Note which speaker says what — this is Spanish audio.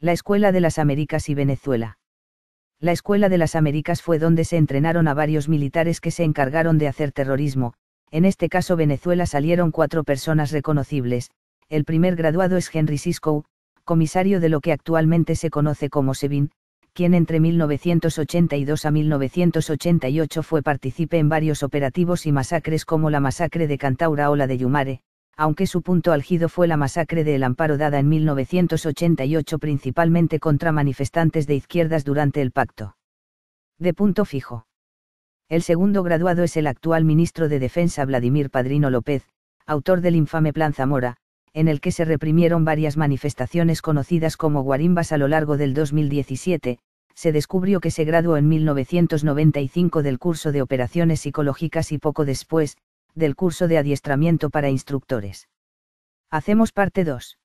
Speaker 1: La Escuela de las Américas y Venezuela. La Escuela de las Américas fue donde se entrenaron a varios militares que se encargaron de hacer terrorismo, en este caso Venezuela salieron cuatro personas reconocibles, el primer graduado es Henry Sisko, comisario de lo que actualmente se conoce como SEBIN, quien entre 1982 a 1988 fue partícipe en varios operativos y masacres como la masacre de Cantaura o la de Yumare, aunque su punto álgido fue la masacre de El Amparo dada en 1988 principalmente contra manifestantes de izquierdas durante el pacto. De punto fijo. El segundo graduado es el actual ministro de Defensa Vladimir Padrino López, autor del infame Plan Zamora, en el que se reprimieron varias manifestaciones conocidas como guarimbas a lo largo del 2017, se descubrió que se graduó en 1995 del curso de operaciones psicológicas y poco después, del curso de adiestramiento para instructores. Hacemos parte 2.